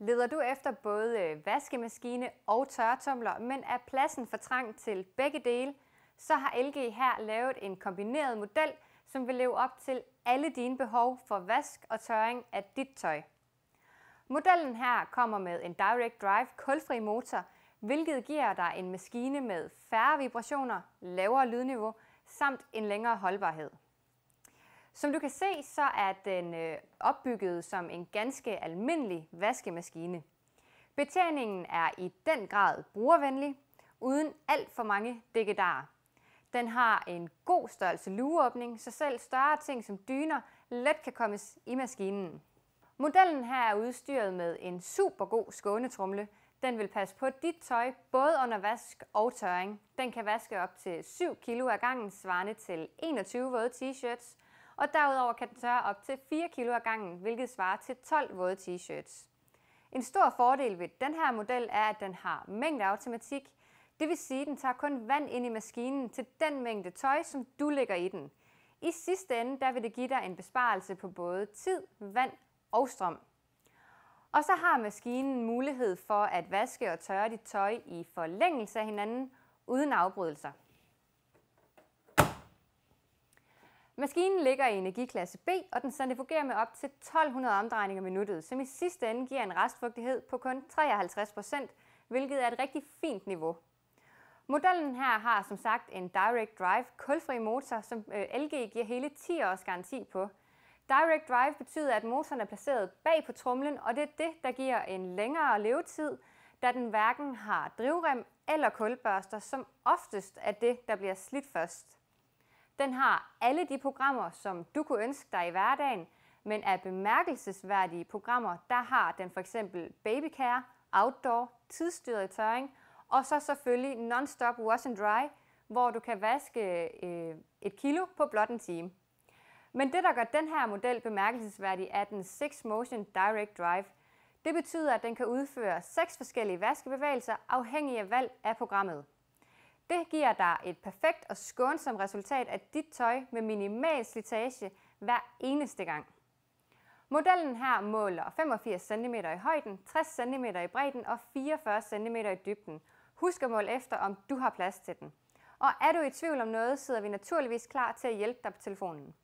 Leder du efter både øh, vaskemaskine og tørretumler, men er pladsen for trang til begge dele, så har LG her lavet en kombineret model, som vil leve op til alle dine behov for vask og tørring af dit tøj. Modellen her kommer med en Direct Drive kulfri motor, hvilket giver dig en maskine med færre vibrationer, lavere lydniveau samt en længere holdbarhed. Som du kan se, så er den øh, opbygget som en ganske almindelig vaskemaskine. Betjeningen er i den grad brugervenlig, uden alt for mange dækkedarer. Den har en god størrelse lugeåbning, så selv større ting som dyner let kan kommes i maskinen. Modellen her er udstyret med en super god skånetrumle. Den vil passe på dit tøj både under vask og tørring. Den kan vaske op til 7 kg ad gangen, svarende til 21 våde t-shirts, og derudover kan den tørre op til 4 kg ad gangen, hvilket svarer til 12 våde t-shirts. En stor fordel ved den her model er, at den har mængdeautomatik, det vil sige, at den tager kun vand ind i maskinen til den mængde tøj, som du lægger i den. I sidste ende der vil det give dig en besparelse på både tid, vand og strøm. Og så har maskinen mulighed for at vaske og tørre dit tøj i forlængelse af hinanden uden afbrydelser. Maskinen ligger i energiklasse B, og den centrifugerer med op til 1200 omdrejninger minuttet, som i sidste ende giver en restfugtighed på kun 53 hvilket er et rigtig fint niveau. Modellen her har som sagt en Direct Drive kulfri motor, som øh, LG giver hele 10 års garanti på. Direct Drive betyder, at motoren er placeret bag på trumlen, og det er det, der giver en længere levetid, da den hverken har drivrem eller kulbørster, som oftest er det, der bliver slidt først. Den har alle de programmer, som du kunne ønske dig i hverdagen, men af bemærkelsesværdige programmer, der har den for eksempel Babycare, Outdoor, Tidsstyret tørring, og så selvfølgelig Non-Stop Wash and Dry, hvor du kan vaske øh, et kilo på blot en time. Men det, der gør den her model bemærkelsesværdig, er den 6 Motion Direct Drive. Det betyder, at den kan udføre seks forskellige vaskebevægelser afhængig af valg af programmet. Det giver dig et perfekt og skånsomt resultat af dit tøj med minimal slitage hver eneste gang. Modellen her måler 85 cm i højden, 60 cm i bredden og 44 cm i dybden. Husk at måle efter, om du har plads til den. Og er du i tvivl om noget, sidder vi naturligvis klar til at hjælpe dig på telefonen.